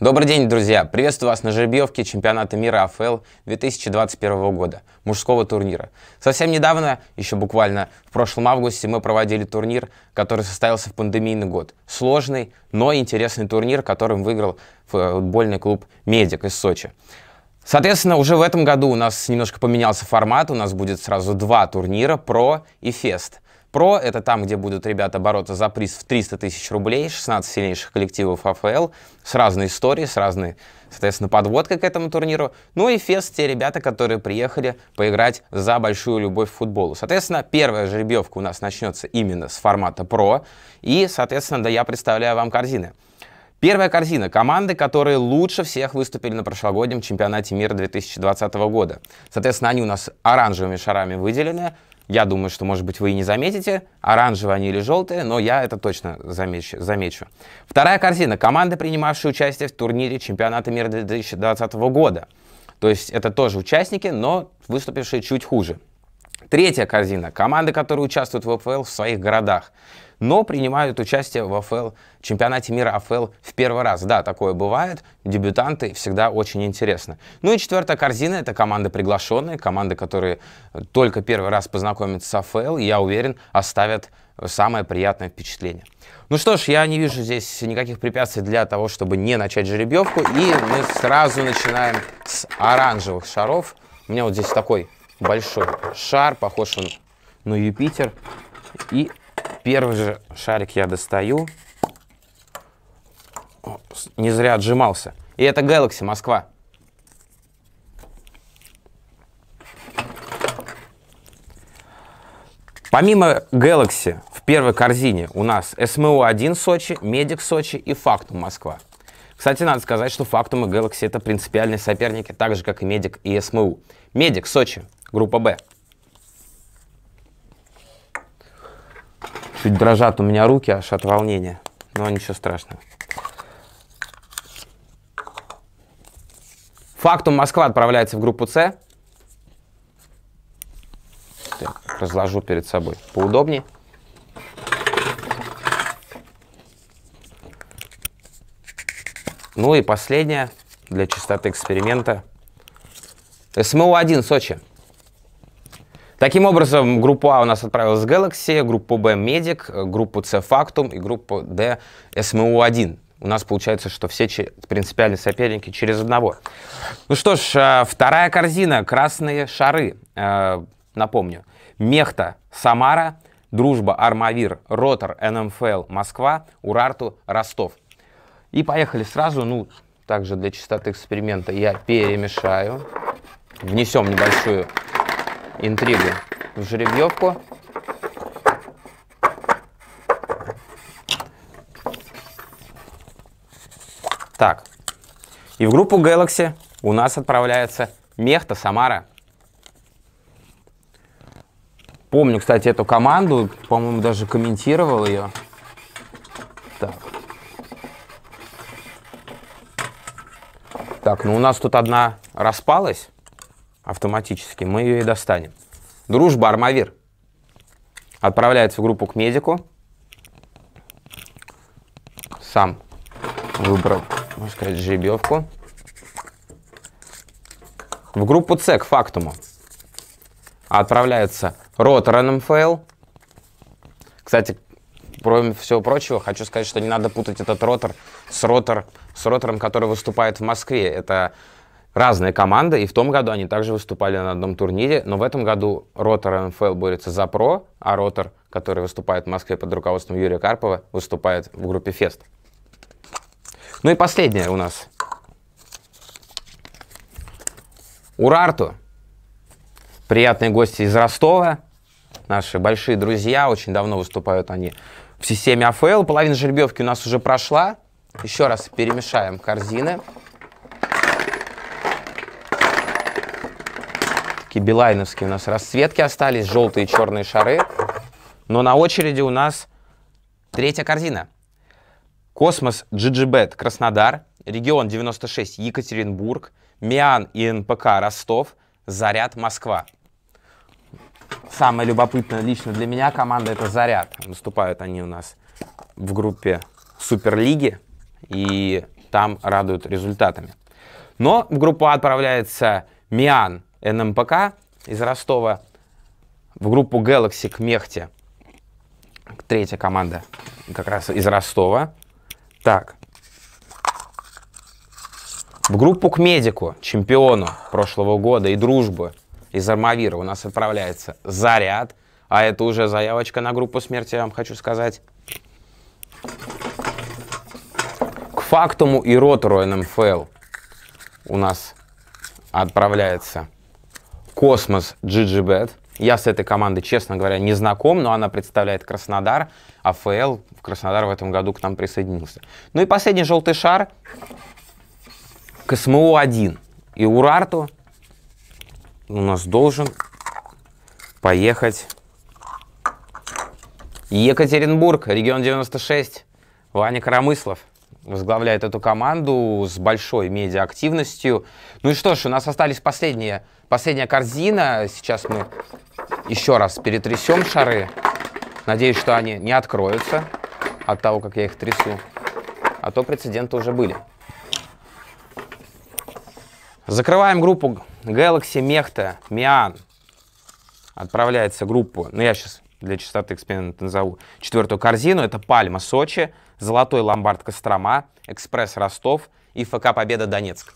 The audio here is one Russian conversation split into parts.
Добрый день, друзья! Приветствую вас на жеребьевке чемпионата мира АФЛ 2021 года, мужского турнира. Совсем недавно, еще буквально в прошлом августе, мы проводили турнир, который состоялся в пандемийный год. Сложный, но интересный турнир, которым выиграл футбольный клуб «Медик» из Сочи. Соответственно, уже в этом году у нас немножко поменялся формат, у нас будет сразу два турнира, про и фест. Pro — это там, где будут ребята бороться за приз в 300 тысяч рублей, 16 сильнейших коллективов АФЛ, с разной историей, с разной, соответственно, подводкой к этому турниру. Ну и Фест — те ребята, которые приехали поиграть за большую любовь к футболу. Соответственно, первая жеребьевка у нас начнется именно с формата Pro, и, соответственно, да, я представляю вам корзины. Первая корзина. Команды, которые лучше всех выступили на прошлогоднем чемпионате мира 2020 года. Соответственно, они у нас оранжевыми шарами выделены. Я думаю, что, может быть, вы и не заметите, оранжевые они или желтые, но я это точно замечу. замечу. Вторая картина. Команды, принимавшие участие в турнире чемпионата мира 2020 года. То есть это тоже участники, но выступившие чуть хуже. Третья корзина. Команды, которые участвуют в ВПЛ в своих городах но принимают участие в АФЛ, чемпионате мира АФЛ в первый раз. Да, такое бывает, дебютанты всегда очень интересно. Ну и четвертая корзина, это команды приглашенные, команды, которые э, только первый раз познакомятся с АФЛ, и я уверен, оставят самое приятное впечатление. Ну что ж, я не вижу здесь никаких препятствий для того, чтобы не начать жеребьевку. И мы сразу начинаем с оранжевых шаров. У меня вот здесь такой большой шар, похож он на Юпитер. И Первый же шарик я достаю. Не зря отжимался. И это Galaxy Москва. Помимо Galaxy в первой корзине у нас СМО-1 эм Сочи, Медик Сочи и Фактум Москва. Кстати, надо сказать, что Фактум и Galaxy это принципиальные соперники, так же как и Медик и СМУ. Эм Медик Сочи, группа Б. Чуть дрожат у меня руки аж от волнения, но ничего страшного. Фактум Москва отправляется в группу С. разложу перед собой поудобнее. Ну и последнее для чистоты эксперимента. СМУ-1 Сочи. Таким образом, группа А у нас отправилась в Galaxy, группа Б Medic, группу С Factum и группу Д SMU1. У нас получается, что все принципиальные соперники через одного. Ну что ж, а, вторая корзина, красные шары, а, напомню. Мехта, Самара, Дружба, Армавир, Ротор, НМФЛ, Москва, Урарту, Ростов. И поехали сразу, ну, также для чистоты эксперимента я перемешаю. Внесем небольшую интригу в жеребьевку. Так, и в группу Galaxy у нас отправляется Мехта Самара. Помню, кстати, эту команду, по-моему, даже комментировал ее. Так. так, ну у нас тут одна распалась автоматически. Мы ее и достанем. Дружба Армавир отправляется в группу к медику. Сам выбрал, можно сказать, жеребьевку. В группу С к фактуму отправляется ротор НМФЛ. Кстати, кроме всего прочего, хочу сказать, что не надо путать этот ротор с, ротор, с ротором, который выступает в Москве. Это разные команды, и в том году они также выступали на одном турнире, но в этом году Ротор НФЛ борется за ПРО, а Ротор, который выступает в Москве под руководством Юрия Карпова, выступает в группе Фест. Ну и последнее у нас. Урарту. Приятные гости из Ростова. Наши большие друзья, очень давно выступают они в системе АФЛ. Половина жеребьевки у нас уже прошла. Еще раз перемешаем корзины. такие билайновские у нас расцветки остались, желтые и черные шары. Но на очереди у нас третья корзина. Космос GGBet Краснодар, регион 96 Екатеринбург, Миан и НПК Ростов, Заряд Москва. Самое любопытное лично для меня команда это Заряд. Выступают они у нас в группе Суперлиги и там радуют результатами. Но в группу отправляется Миан НМПК из Ростова в группу Galaxy к Мехте. Третья команда как раз из Ростова. Так. В группу к Медику, чемпиону прошлого года и дружбы из Армавира у нас отправляется Заряд. А это уже заявочка на группу смерти, я вам хочу сказать. К фактуму и ротору НМФЛ у нас отправляется Космос GGBet. Я с этой командой, честно говоря, не знаком, но она представляет Краснодар. АФЛ в Краснодар в этом году к нам присоединился. Ну и последний желтый шар. КСМО-1. И Урарту у нас должен поехать Екатеринбург, регион 96. Ваня Коромыслов возглавляет эту команду с большой медиа-активностью. Ну и что ж, у нас остались последние, последняя корзина. Сейчас мы еще раз перетрясем шары. Надеюсь, что они не откроются от того, как я их трясу. А то прецеденты уже были. Закрываем группу Galaxy Mechta Mian. Отправляется группу, ну я сейчас для чистоты эксперимента назову, четвертую корзину. Это Пальма Сочи. Золотой ломбард Кострома, Экспресс Ростов и ФК Победа Донецк.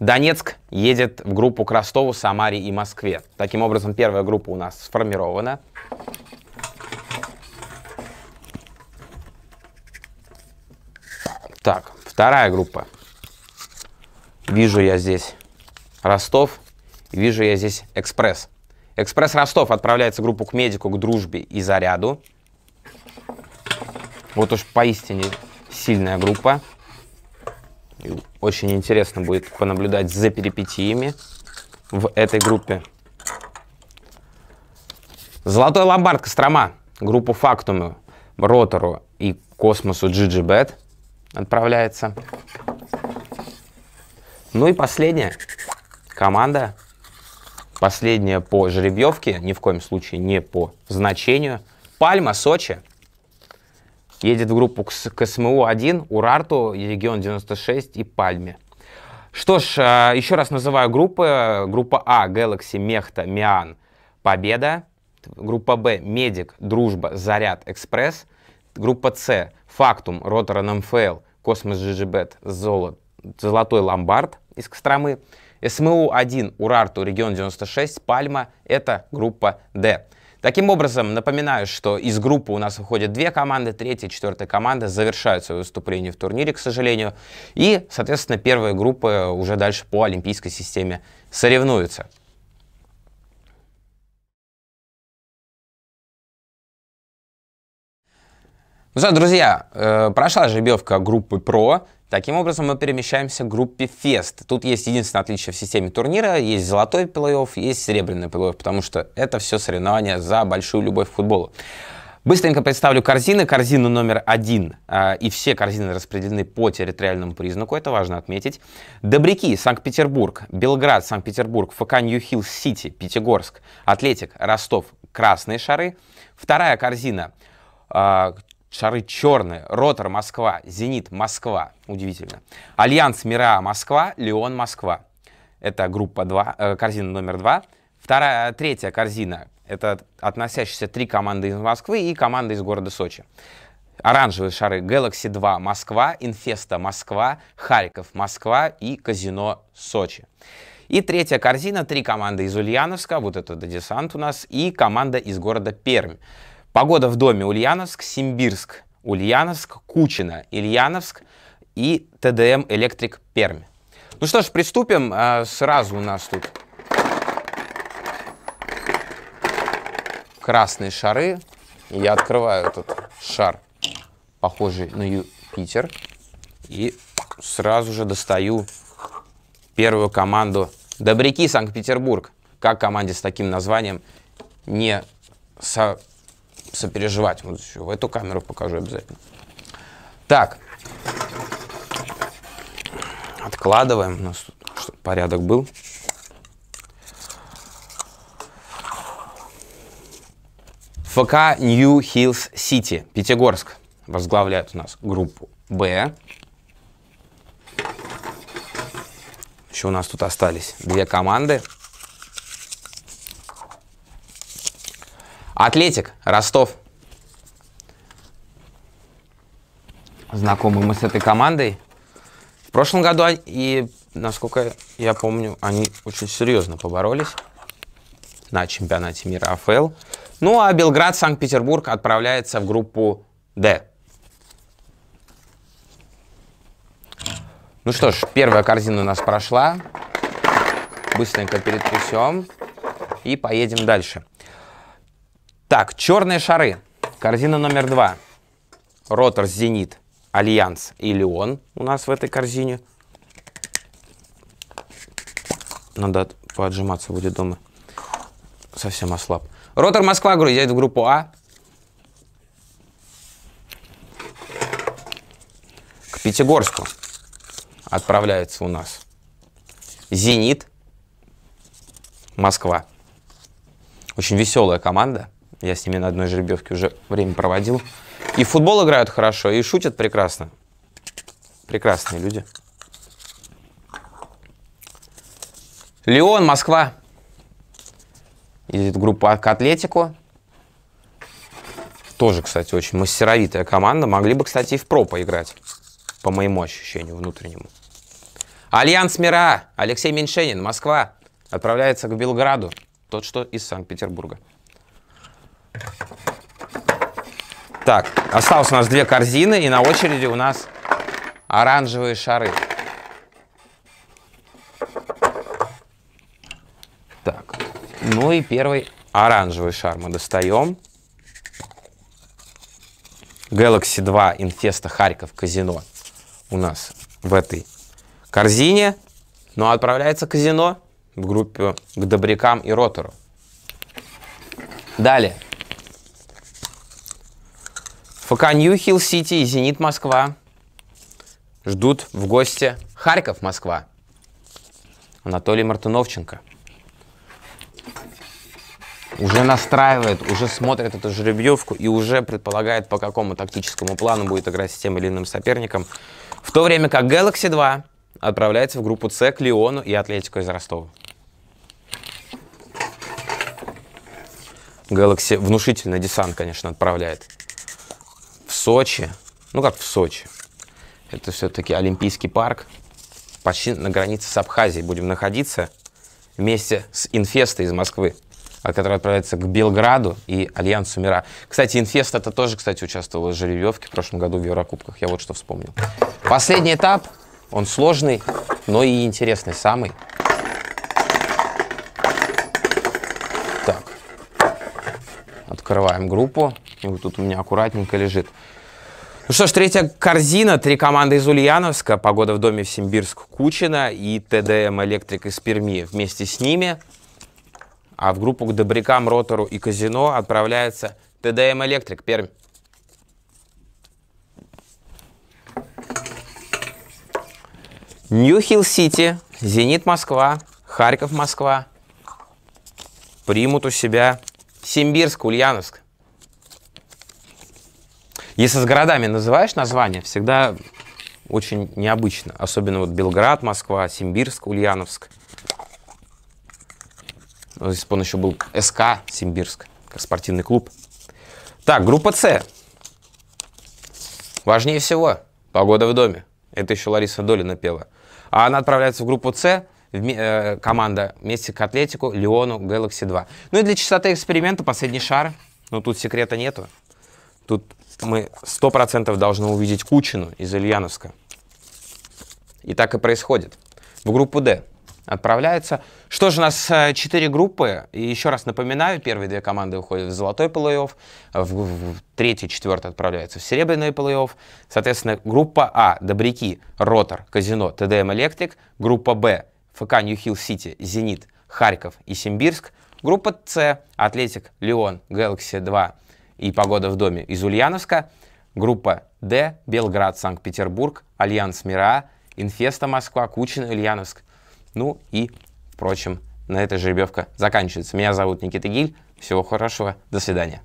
Донецк едет в группу к Ростову, Самаре и Москве. Таким образом, первая группа у нас сформирована. Так, вторая группа. Вижу я здесь Ростов, вижу я здесь Экспресс. Экспресс Ростов отправляется в группу к Медику, к Дружбе и Заряду. Вот уж поистине сильная группа. И очень интересно будет понаблюдать за перипетиями в этой группе. Золотой ломбард Кострома. Группу Фактуму, Ротору и Космосу GGBet отправляется. Ну и последняя команда. Последняя по жеребьевке, ни в коем случае не по значению. Пальма, Сочи едет в группу к, СМУ-1, эм Урарту, регион 96 и Пальме. Что ж, а, еще раз называю группы. Группа А – Galaxy, Мехта, Миан, Победа. Группа Б – Медик, Дружба, Заряд, Экспресс. Группа С – Фактум, Роторан МФЛ, Космос ЖЖБет, Золот, Золотой Ломбард из Костромы. СМУ-1, эм Урарту, регион 96, Пальма – это группа Д. Таким образом, напоминаю, что из группы у нас выходят две команды, третья и четвертая команда завершают свое выступление в турнире, к сожалению, и, соответственно, первые группы уже дальше по олимпийской системе соревнуются. Ну что, друзья, э, прошла жеребьевка группы ПРО. Таким образом, мы перемещаемся к группе Фест. Тут есть единственное отличие в системе турнира. Есть золотой плей-офф, есть серебряный плей-офф, потому что это все соревнования за большую любовь к футболу. Быстренько представлю корзины. Корзина номер один, э, и все корзины распределены по территориальному признаку, это важно отметить. Добряки, Санкт-Петербург, Белград, Санкт-Петербург, ФК Нью-Хилл, Сити, Пятигорск, Атлетик, Ростов, красные шары. Вторая корзина а, Шары черные, Ротор Москва, Зенит Москва, удивительно. Альянс Мира Москва, Леон Москва. Это группа 2, э, корзина номер 2. Вторая, третья корзина – это относящиеся три команды из Москвы и команда из города Сочи. Оранжевые шары Galaxy 2 Москва, Инфеста Москва, Харьков Москва и Казино Сочи. И третья корзина, три команды из Ульяновска, вот это десант у нас, и команда из города Пермь. Погода в доме Ульяновск, Симбирск, Ульяновск, Кучина, Ильяновск и ТДМ Электрик Пермь. Ну что ж, приступим. А, сразу у нас тут красные шары. Я открываю этот шар, похожий на Юпитер. И сразу же достаю первую команду «Добряки Санкт-Петербург». Как команде с таким названием не со сопереживать вот еще. В Эту камеру покажу обязательно. Так. Откладываем. У нас тут порядок был. ФК New Hills City, Пятигорск, возглавляет у нас группу Б. Еще у нас тут остались две команды. Атлетик, Ростов. Знакомы мы с этой командой. В прошлом году и, насколько я помню, они очень серьезно поборолись на чемпионате мира АФЛ. Ну а Белград, Санкт-Петербург отправляется в группу «Д». Ну что ж, первая корзина у нас прошла. Быстренько перетрясем и поедем дальше. Так, черные шары. Корзина номер два. Ротор Зенит, Альянс и Леон у нас в этой корзине. Надо поотжиматься будет дома. Совсем ослаб. Ротор Москва грузит в группу А. К Пятигорску отправляется у нас Зенит Москва. Очень веселая команда. Я с ними на одной жеребьевке уже время проводил. И в футбол играют хорошо, и шутят прекрасно. Прекрасные люди. Леон, Москва. Едет группа к Атлетику. Тоже, кстати, очень мастеровитая команда. Могли бы, кстати, и в ПРО поиграть. По моему ощущению внутреннему. Альянс Мира. Алексей Меньшенин, Москва. Отправляется к Белграду. Тот, что из Санкт-Петербурга. Так, осталось у нас две корзины, и на очереди у нас оранжевые шары. Так, ну и первый оранжевый шар мы достаем. Galaxy 2 Infesta Харьков казино у нас в этой корзине. Ну а отправляется казино в группу к добрякам и ротору. Далее. ФК Нью-Хилл-Сити и Зенит Москва ждут в гости Харьков Москва. Анатолий Мартыновченко. Уже настраивает, уже смотрит эту жеребьевку и уже предполагает, по какому тактическому плану будет играть с тем или иным соперником. В то время как Galaxy 2 отправляется в группу С к Лиону и Атлетику из Ростова. Galaxy внушительный десант, конечно, отправляет. Сочи. Ну как в Сочи? Это все-таки Олимпийский парк. Почти на границе с Абхазией будем находиться вместе с Инфестой из Москвы, который отправляется к Белграду и Альянсу Мира. Кстати, Инфест это тоже, кстати, участвовал в жеребьевке в прошлом году в Еврокубках. Я вот что вспомнил. Последний этап, он сложный, но и интересный самый. Так, открываем группу. И ну, Вот тут у меня аккуратненько лежит. Ну что ж, третья корзина. Три команды из Ульяновска. Погода в доме в Симбирск Кучина и ТДМ Электрик из Перми вместе с ними. А в группу к Добрякам, Ротору и Казино отправляется ТДМ Электрик Пермь. Нью-Хилл-Сити, Зенит Москва, Харьков Москва примут у себя Симбирск, Ульяновск. Если с городами называешь название, всегда очень необычно. Особенно вот Белград, Москва, Симбирск, Ульяновск. Здесь ну, он еще был СК Симбирск, как спортивный клуб. Так, группа С. Важнее всего, погода в доме. Это еще Лариса Долина пела. А она отправляется в группу С, э, команда вместе к Атлетику, Леону, Galaxy 2. Ну и для чистоты эксперимента последний шар. Ну тут секрета нету. Тут мы 100% должны увидеть Кучину из Ильяновска. И так и происходит. В группу «Д» отправляется. Что же, у нас э, четыре группы. И еще раз напоминаю, первые две команды уходят в золотой плей-офф, а в, в, в третий, четвертый отправляется в серебряный плей-офф. Соответственно, группа А – Добряки, Ротор, Казино, ТДМ Электрик. Группа Б – ФК Нью-Хилл Сити, Зенит, Харьков и Симбирск. Группа С – Атлетик, Леон, Galaxy 2, и «Погода в доме» из Ульяновска, группа «Д», Белград, Санкт-Петербург, Альянс Мира, Инфеста Москва, Кучин, Ульяновск. Ну и, впрочем, на этой жеребьевка заканчивается. Меня зовут Никита Гиль. Всего хорошего. До свидания.